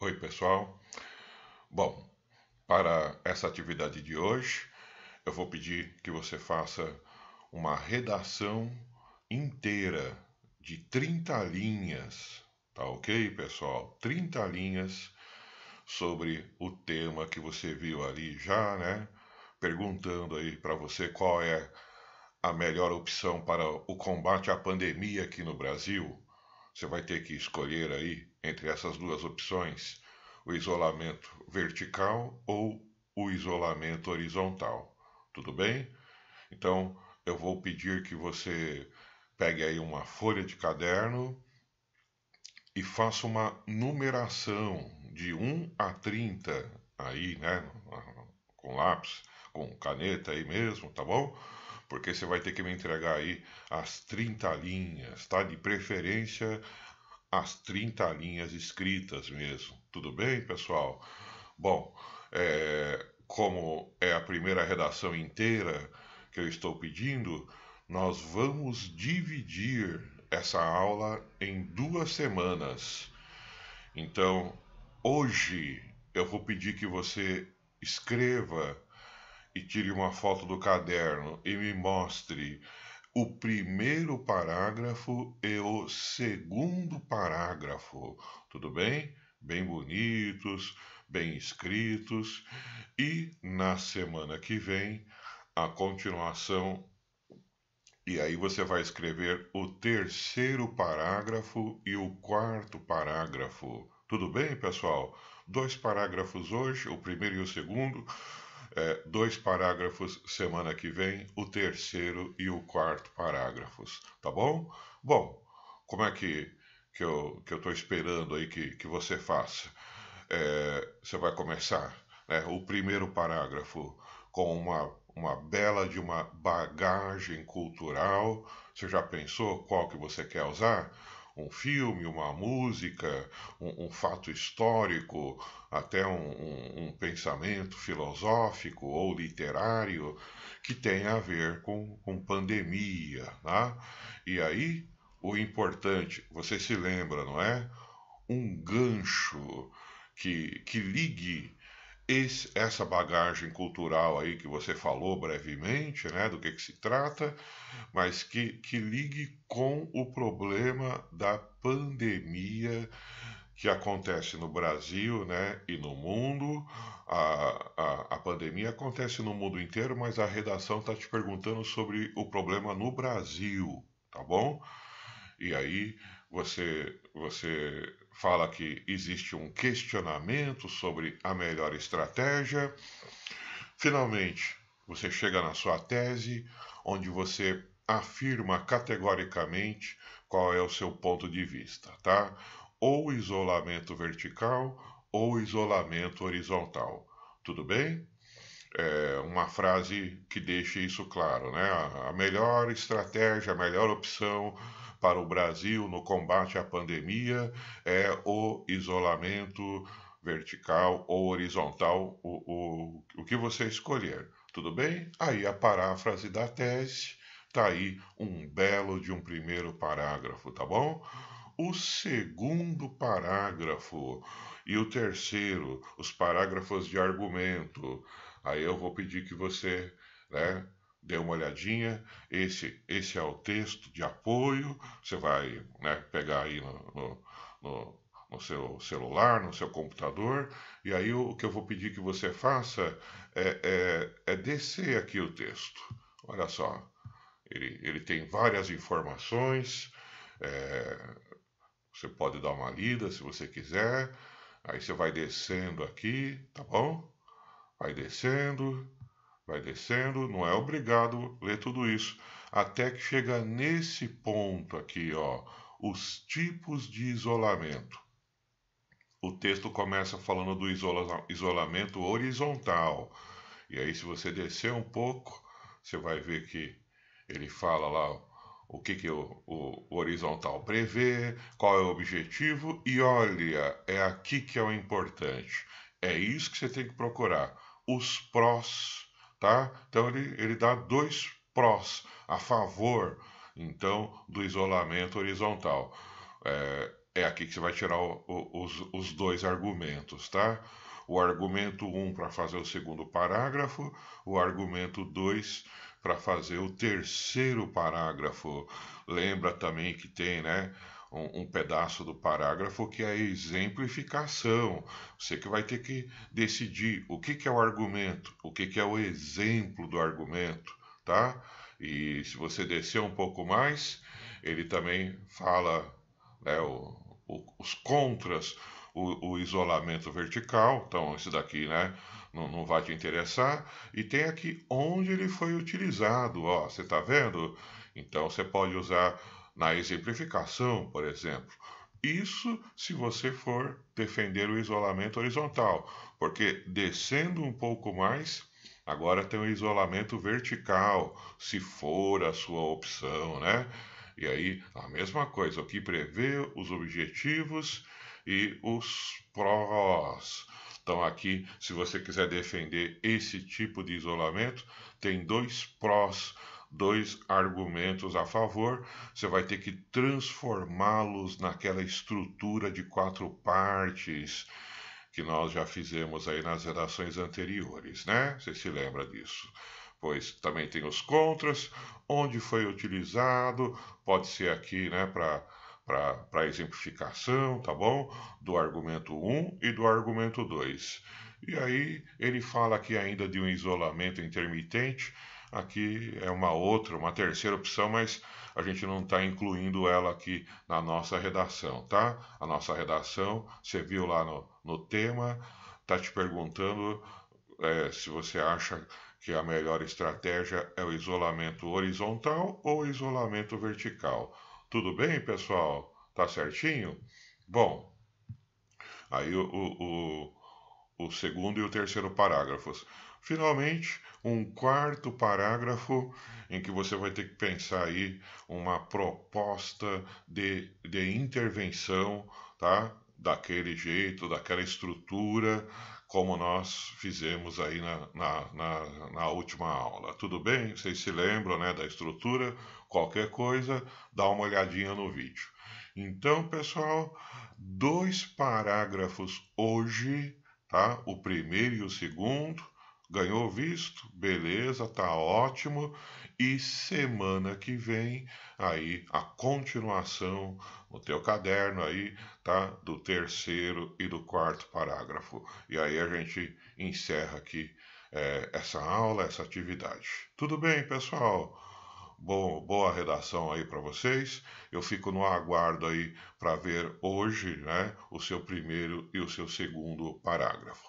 Oi, pessoal. Bom, para essa atividade de hoje, eu vou pedir que você faça uma redação inteira de 30 linhas, tá ok, pessoal? 30 linhas sobre o tema que você viu ali já, né? Perguntando aí para você qual é a melhor opção para o combate à pandemia aqui no Brasil. Você vai ter que escolher aí entre essas duas opções, o isolamento vertical ou o isolamento horizontal. Tudo bem? Então, eu vou pedir que você pegue aí uma folha de caderno e faça uma numeração de 1 a 30 aí, né, com lápis, com caneta aí mesmo, tá bom? porque você vai ter que me entregar aí as 30 linhas, tá? De preferência as 30 linhas escritas mesmo. Tudo bem, pessoal? Bom, é, como é a primeira redação inteira que eu estou pedindo, nós vamos dividir essa aula em duas semanas. Então, hoje eu vou pedir que você escreva e tire uma foto do caderno e me mostre o primeiro parágrafo e o segundo parágrafo, tudo bem? Bem bonitos, bem escritos. E na semana que vem, a continuação. E aí você vai escrever o terceiro parágrafo e o quarto parágrafo. Tudo bem, pessoal? Dois parágrafos hoje, o primeiro e o segundo é, dois parágrafos semana que vem, o terceiro e o quarto parágrafos, tá bom? Bom, como é que, que eu estou que eu esperando aí que, que você faça? É, você vai começar né, o primeiro parágrafo com uma, uma bela de uma bagagem cultural. Você já pensou qual que você quer usar? um filme, uma música, um, um fato histórico, até um, um, pensamento filosófico ou literário que tem a ver com, com pandemia. tá? E aí, o importante, você se lembra, não é? Um gancho que, que ligue esse, essa bagagem cultural aí que você falou brevemente, né, do que, que se trata, mas que, que ligue com o problema da pandemia que acontece no Brasil né, e no mundo. A, a, a pandemia acontece no mundo inteiro, mas a redação está te perguntando sobre o problema no Brasil, tá bom? E aí você, você fala que existe um questionamento sobre a melhor estratégia. Finalmente, você chega na sua tese, onde você afirma categoricamente qual é o seu ponto de vista, tá? Ou isolamento vertical ou isolamento horizontal. Tudo bem? É uma frase que deixa isso claro, né? A melhor estratégia, a melhor opção para o Brasil no combate à pandemia é o isolamento vertical ou horizontal, o, o, o que você escolher. Tudo bem? Aí a paráfrase da tese, tá aí um belo de um primeiro parágrafo, tá bom? O segundo parágrafo e o terceiro, os parágrafos de argumento. Aí eu vou pedir que você, né, dê uma olhadinha. Esse, esse é o texto de apoio. Você vai né, pegar aí no, no, no, no seu celular, no seu computador. E aí o que eu vou pedir que você faça é, é, é descer aqui o texto. Olha só, ele, ele tem várias informações. É, você pode dar uma lida se você quiser. Aí você vai descendo aqui, tá bom? Vai descendo vai descendo, não é obrigado a ler tudo isso, até que chega nesse ponto aqui, ó, os tipos de isolamento. O texto começa falando do isola isolamento horizontal. E aí, se você descer um pouco, você vai ver que ele fala lá o que, que o, o, horizontal prevê, qual é o objetivo, e olha, é aqui que é o importante. É isso que você tem que procurar: os prós Tá? Então ele, ele dá dois prós a favor então do isolamento horizontal. É, é aqui que você vai tirar o, o, os, os dois argumentos, tá? O argumento 1 um para fazer o segundo parágrafo, o argumento 2 para fazer o terceiro parágrafo. Lembra também que tem, né? um, um, pedaço do parágrafo que é exemplificação. Você que vai ter que decidir o que, que é o argumento, o que, que é o exemplo do argumento, tá? E se você descer um pouco mais, ele também fala né, o, o, os contras, o, o, isolamento vertical, então esse daqui né, não, não vai te interessar, e tem aqui onde ele foi utilizado, ó, você tá vendo? Então você pode usar na exemplificação, por exemplo. Isso se você for defender o isolamento horizontal, porque descendo um pouco mais, agora tem o isolamento vertical, se for a sua opção, né? E aí, a mesma coisa, o que prevê os objetivos e os prós. Então, aqui, se você quiser defender esse tipo de isolamento, tem dois prós dois argumentos a favor, você vai ter que transformá-los naquela estrutura de quatro partes que nós já fizemos aí nas redações anteriores, né? Você se lembra disso? Pois também tem os contras, onde foi utilizado, pode ser aqui, né, para para exemplificação, tá bom? Do argumento 1 e do argumento 2. E aí ele fala aqui ainda de um isolamento intermitente, Aqui é uma outra, uma terceira opção, mas a gente não está incluindo ela aqui na nossa redação, tá? A nossa redação, você viu lá no, no tema, está te perguntando é, se você acha que a melhor estratégia é o isolamento horizontal ou isolamento vertical. Tudo bem, pessoal? Tá certinho? Bom, aí o, o, o o segundo e o terceiro parágrafos. Finalmente, um quarto parágrafo em que você vai ter que pensar aí uma proposta de, de intervenção, tá? Daquele jeito, daquela estrutura, como nós fizemos aí na, na, na, na última aula. Tudo bem? Vocês se lembram né, da estrutura? Qualquer coisa, dá uma olhadinha no vídeo. Então, pessoal, dois parágrafos hoje tá? O primeiro e o segundo. Ganhou visto? Beleza, tá ótimo. E semana que vem, aí a continuação no teu caderno aí, tá? Do terceiro e do quarto parágrafo. E aí a gente encerra aqui é, essa aula, essa atividade. Tudo bem, pessoal? Bom, boa redação aí para vocês. Eu fico no aguardo aí para ver hoje né, o seu primeiro e o seu segundo parágrafo.